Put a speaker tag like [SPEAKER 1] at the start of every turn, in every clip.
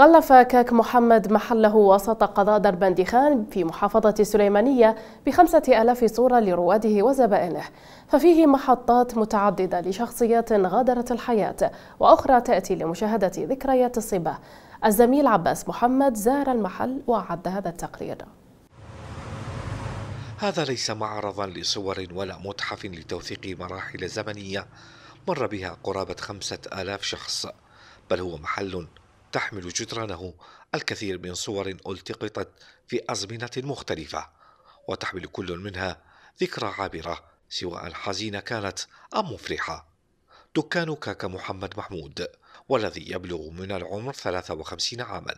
[SPEAKER 1] غلف كاك محمد محله وسط قضاء درب خان في محافظة السليمانية بخمسة ألاف صورة لرواده وزبائنه ففيه محطات متعددة لشخصيات غادرت الحياة وأخرى تأتي لمشاهدة ذكريات الصبا الزميل عباس محمد زار المحل وعد هذا التقرير
[SPEAKER 2] هذا ليس معرضا لصور ولا متحف لتوثيق مراحل زمنية مر بها قرابة خمسة آلاف شخص بل هو محل تحمل جدرانه الكثير من صور التقطت في ازمنه مختلفه وتحمل كل منها ذكرى عابره سواء حزينه كانت ام مفرحه دكان كاكا محمد محمود والذي يبلغ من العمر 53 عاما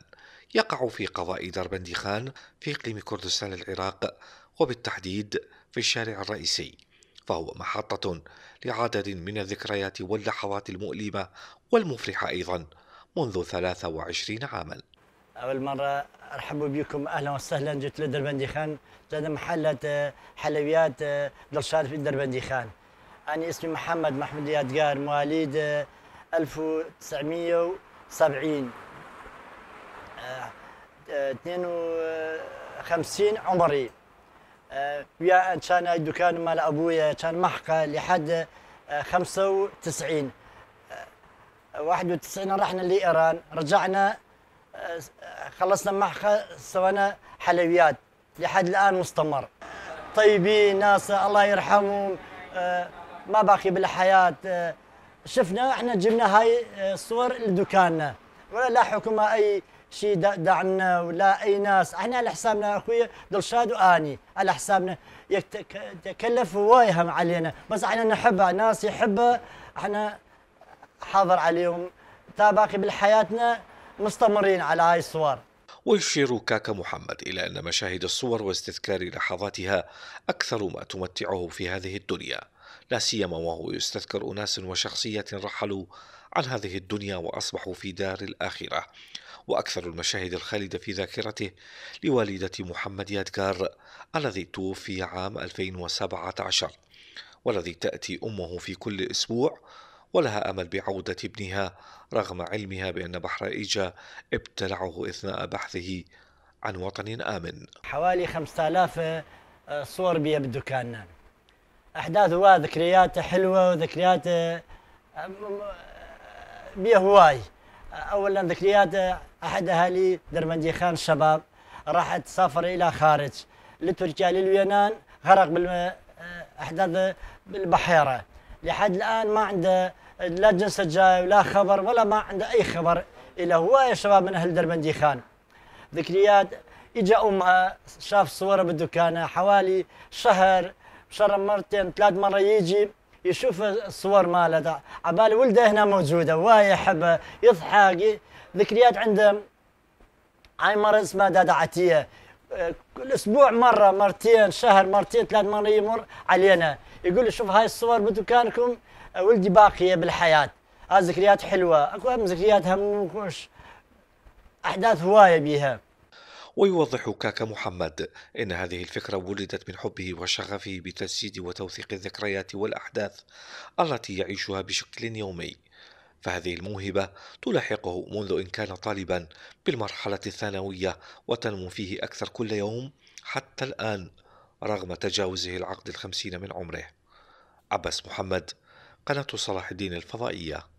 [SPEAKER 2] يقع في قضاء دربندخان في اقليم كردستان العراق وبالتحديد في الشارع الرئيسي فهو محطة لعدد من الذكريات واللحظات المؤلمة والمفرحة أيضا منذ 23 عاما
[SPEAKER 1] أول مرة أرحب بكم أهلا وسهلا جيت لدربندي خان لدى محلة آه، حلويات آه، درشاد في دربندي خان أنا اسمي محمد محمود يادقار مواليد 1970 آه، 52 عمري ويا كان دكان مال أبويا كان محقة لحد 95 91 رحنا لايران رجعنا آه، خلصنا مع سوينا حلويات لحد الان مستمر طيبين ناس الله يرحمهم آه، ما باقي بالحياه آه، شفنا احنا جبنا هاي الصور لدكاننا ولا لا حكومه اي شيء دعمنا ولا اي ناس احنا على حسابنا اخوي دلشاد واني على حسابنا يتكلف وايهم علينا بس احنا نحبها ناس يحبها احنا حاضر عليهم تا باقي بالحياتنا مستمرين على هاي الصور
[SPEAKER 2] ويشير كاكا محمد إلى أن مشاهد الصور واستذكار لحظاتها أكثر ما تمتعه في هذه الدنيا لا سيما وهو يستذكر أناس وشخصيات رحلوا عن هذه الدنيا وأصبحوا في دار الآخرة وأكثر المشاهد الخالدة في ذاكرته لوالدة محمد يادكار الذي توفي عام 2017 والذي تأتي أمه في كل أسبوع ولها أمل بعودة ابنها رغم علمها بأن بحر إيجا ابتلعه أثناء بحثه عن وطن آمن
[SPEAKER 1] حوالي 5000 آه، صور بيا بالدكان أحداث هواي ذكريات حلوة وذكريات آه، آه، بيا هواي أولا ذكريات أحد أهالي درمندي خان الشباب راحت سافر إلى خارج لتركيا لليونان غرق بالأحداث بالبحيرة لحد الان ما عنده لا جلسه جاي ولا خبر ولا ما عنده اي خبر الا هوايه شباب من اهل دربندي خان ذكريات اجا امها شاف صوره بالدكانه حوالي شهر شهر مرتين ثلاث مره يجي يشوف الصور مالته عبال ولده هنا موجوده هوايه يحبه يضحك ذكريات عنده عين مرض اسمها دادا عتيه كل اسبوع مره مرتين شهر مرتين ثلاث مرات يمر علينا يقول شوف هاي الصور كانكم ولدي باقيه بالحياه هاي ذكريات حلوه اكو هم ذكريات هم احداث هوايه بيها
[SPEAKER 2] ويوضح كاكا محمد إن هذه الفكرة ولدت من حبه وشغفه بتجسيد وتوثيق الذكريات والأحداث التي يعيشها بشكل يومي فهذه الموهبة تلاحقه منذ إن كان طالبا بالمرحلة الثانوية وتنمو فيه أكثر كل يوم حتى الآن رغم تجاوزه العقد الخمسين من عمره عباس محمد قناة صلاح الدين الفضائية